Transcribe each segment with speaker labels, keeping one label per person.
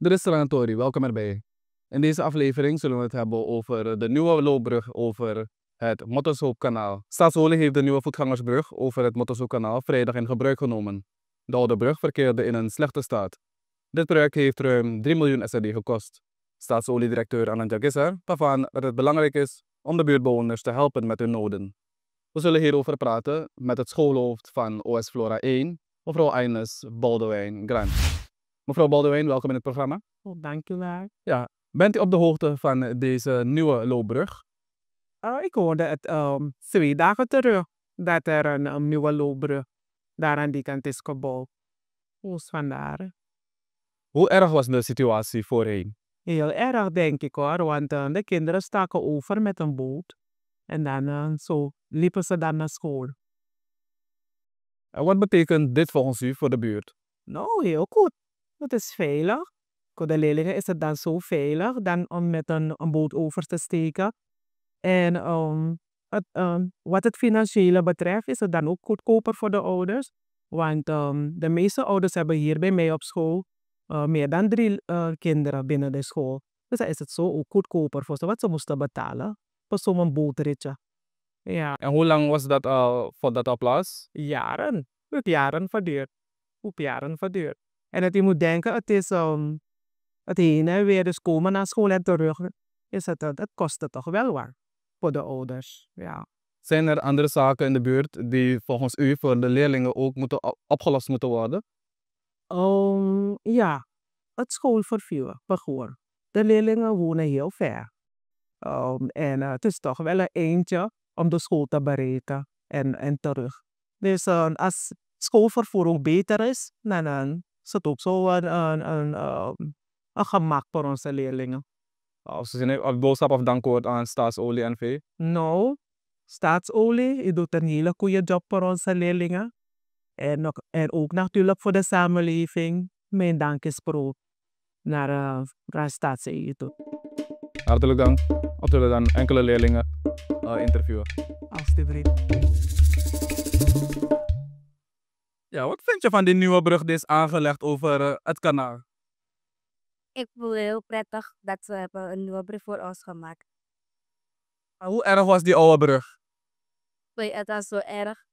Speaker 1: De Tori, welkom erbij. In deze aflevering zullen we het hebben over de nieuwe loopbrug over het Mottershoopkanaal. Staatsolie heeft de nieuwe voetgangersbrug over het Mottershoopkanaal vrijdag in gebruik genomen. De oude brug verkeerde in een slechte staat. Dit project heeft ruim 3 miljoen SRD gekost. Staatsoliedirecteur Anand Jagisser gaf aan dat het belangrijk is om de buurtbewoners te helpen met hun noden. We zullen hierover praten met het schoolhoofd van OS Flora 1, mevrouw Eines Baldewijn Grant. Mevrouw Baldewijn, welkom in het programma.
Speaker 2: Oh, dank u wel.
Speaker 1: Ja, bent u op de hoogte van deze nieuwe loopbrug?
Speaker 2: Uh, ik hoorde het ehm, twee dagen terug dat er een, nieuwe loopbrug daar aan die kant is gebouwd. Dus vandaar.
Speaker 1: Hoe erg was de situatie voorheen?
Speaker 2: Heel erg, denk ik hoor, want eh, de kinderen staken over met een boot. En dan eh, zo liepen ze dan naar school.
Speaker 1: En wat betekent dit volgens u voor de buurt?
Speaker 2: Nou, heel goed. Het is veilig. leerlingen is het dan zo veilig dan om met een, boot over te steken. En ehm, ehm, wat het financiële betreft is het dan ook goedkoper voor de ouders. Want ehm, de meeste ouders hebben hier bij mij op school eh, meer dan drie eh, kinderen binnen de school. Dus dan is het zo ook goedkoper voor ze wat ze moesten betalen voor zo'n bootritje.
Speaker 1: Ja. En hoe lang was dat al voor dat applaus? Jaren. Het jaren verduurd. Op jaren verduurd.
Speaker 2: En dat je moet denken, het is um, het heen en weer, dus komen naar school en terug, is het, het eh, kost het toch wel waar voor de ouders.
Speaker 1: Ja. Zijn er andere zaken in de buurt die volgens u voor de leerlingen ook moeten, opgelost moeten worden?
Speaker 2: Ehm, ja, het schoolvervoer De leerlingen wonen heel ver. Ehm, en eh, het is toch wel een eentje om de school te bereiken en, en terug. Dus als schoolvervoer ook beter is, dan, dan sa tube. ook zo een, an, um, ang hamak Als ron leerlingen.
Speaker 1: Als ah. so zijn ah, boodschap of dank aan staatsolie en vee?
Speaker 2: No. Staatsolie, je doet een hele goede job voor onze leerlingen. Ah. En, ook, en ook natuurlijk voor de samenleving. Mijn dank is pro naar uh, Rijstaatse
Speaker 1: toe. Hartelijk dank. Of zullen dan enkele leerlingen uh, interviewen? Alsjeblieft. Ja, wat vind je van die nieuwe brug die is aangelegd over eh, het kanaal? Ik voel het heel prettig
Speaker 3: dat ze hebben een nieuwe brug voor ons gemaakt.
Speaker 1: Maar hoe erg was die oude brug?
Speaker 3: Het was zo erg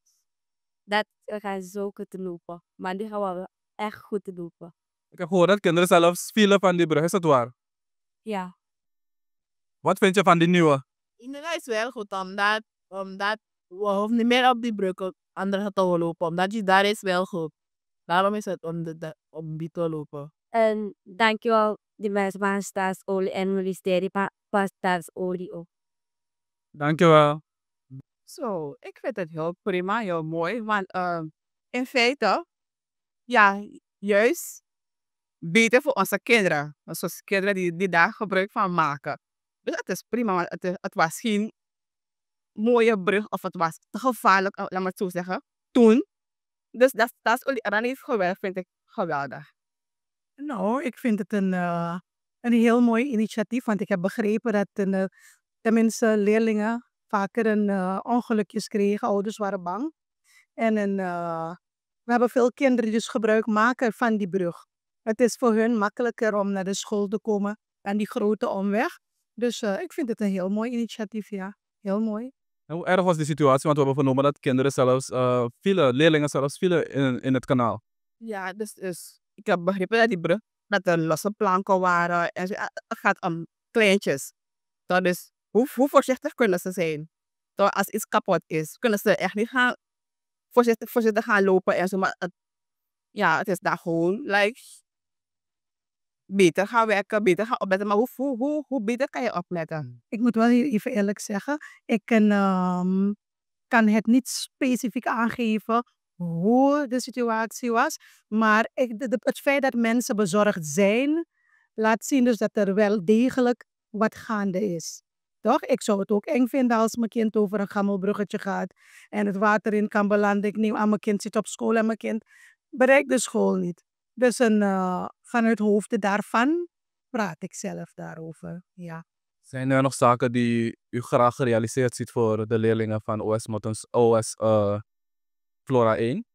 Speaker 3: dat we gaan zo goed lopen. Maar die gaan we wel echt goed lopen.
Speaker 1: Ik heb gehoord dat kinderen zelfs vielen van die brug, is dat waar? Ja. Wat vind je van die nieuwe?
Speaker 3: Inderdaad is wel goed, omdat, omdat we hoeven niet meer op die brug andere te lopen, omdat je daar is wel goed. Daarom is het om, de, de om die te lopen. En dankjewel de mensen van Staatsolie en ministerie van Staatsolie ook.
Speaker 2: Dankjewel.
Speaker 3: Zo, ik vind het heel prima, heel mooi. Want ehm, in feite, ja, juist beter voor onze kinderen. onze kinderen die, die daar gebruik van maken. Dus het is prima, want het, het was geen mooie brug, of het was te gevaarlijk, laat maar zo zeggen, toen. Dus dat staatsolieoranisch geweld vind ik geweldig.
Speaker 4: Nou, ik vind het een, eh, een heel mooi initiatief, want ik heb begrepen dat eh, tenminste leerlingen vaker een eh, ongelukjes kregen, ouders waren bang. En een, we hebben veel kinderen dus gebruik maken van die brug. Het is voor hun makkelijker om naar de school te komen aan die grote omweg. Dus ik vind het een heel mooi initiatief, ja. Heel mooi
Speaker 1: hoe erg was die situatie? Want we hebben vernomen dat kinderen zelfs uh, vielen, leerlingen zelfs vielen in, in het kanaal.
Speaker 3: Ja, dus, dus ik heb begrepen dat die brug, losse planken waren. En het gaat om kleintjes. Dat is, hoe, hoe voorzichtig kunnen ze zijn? Dat als iets kapot is, kunnen ze echt niet gaan voorzichtig, voorzichtig gaan lopen en zo. Maar het, ja, het is daar gewoon like, beter gaan werken, beter gaan opletten. Maar hoe, hoe, hoe, beter kan je opletten? Hmm.
Speaker 4: Ik moet wel even eerlijk zeggen, ik kan, ehm, kan het niet specifiek aangeven hoe de situatie was. Maar ik, het feit dat mensen bezorgd zijn, laat zien dus dat er wel degelijk wat gaande is. Toch? Ik zou het ook eng vinden als mijn kind over een gammelbruggetje gaat en het water in kan belanden. Ik neem aan, mijn kind zit op school en mijn kind bereikt de school niet. Dus een, eh, vanuit hoofde daarvan praat ik zelf daarover. Ja.
Speaker 1: Zijn er nog zaken die u graag gerealiseerd ziet voor de leerlingen van OS, Mottens, OS eh, Flora 1?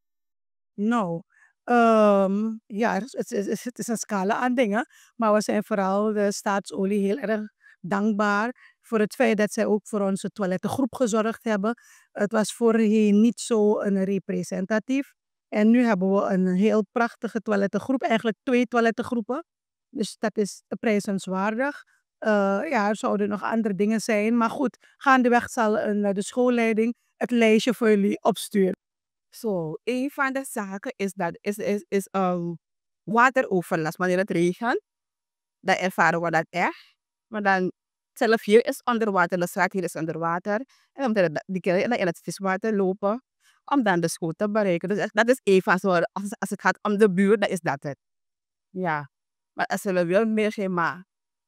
Speaker 4: Nou, ehm, ja, het is, het is een scala aan dingen. Maar we zijn vooral de staatsolie heel erg dankbaar voor het feit dat zij ook voor onze toilettengroep gezorgd hebben. Het was voorheen niet zo een representatief. En nu hebben we een heel prachtige toilettengroep, eigenlijk twee toilettengroepen. Dus dat is prijzenswaardig. Uh, ja, er zouden nog andere dingen zijn. Maar goed, gaandeweg zal een, eh, de schoolleiding het lijstje voor jullie opsturen.
Speaker 3: Zo, so, een van de zaken is, dat, is, is, is um, wateroverlast. Wanneer het regent, dan ervaren we dat echt. Maar dan zelf hier is onder water, de straat hier is onder water. En omdat die kinderen in het viswater lopen, om dan de school te bereiken. Dus dat is even. van als, als het gaat om de buurt, dan is dat het. Ja, maar als zullen wel meer zijn, maar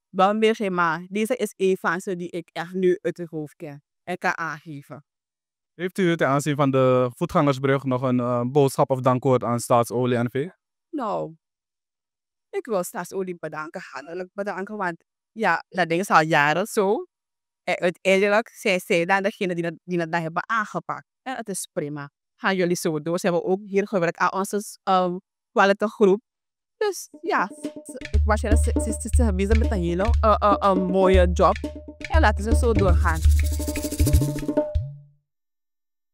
Speaker 3: wel meer geen deze is een van die ik echt nu uit het hoofd ken en kan aangeven.
Speaker 1: Heeft u ten aanzien van de voetgangersbrug nog een eh, boodschap of dankwoord aan Staatsolie NV?
Speaker 3: Nou, ik wil Staatsolie bedanken, Handelijk bedanken, want ja, dat ding is al jaren zo uiteindelijk zijn zij dan degene die dat, die dat dan hebben aangepakt. En het is prima. Gaan jullie zo door. Ze hebben ook hier gewerkt aan onze um, Dus ja, waarschijnlijk zijn ze bezig met een hele mooie job. En laten ze zo doorgaan.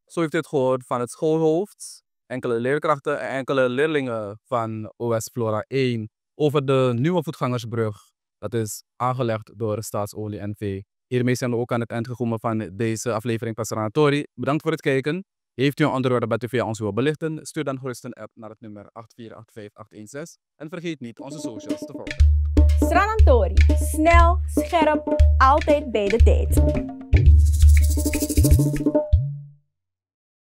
Speaker 1: Zo heeft u het gehoord van het schoolhoofd, enkele leerkrachten en enkele leerlingen van OS Flora 1 over de nieuwe voetgangersbrug. Dat is aangelegd door Staatsolie NV Hiermee zijn we ook aan het eind gekomen van deze aflevering Stranatori. Bedankt voor het kijken. Heeft u een orde dat u via ons wil belichten? Stuur dan gerust een app naar het nummer 8485816. En vergeet niet onze socials te volgen.
Speaker 3: Stranatori, Snel, scherp, altijd bij de tijd.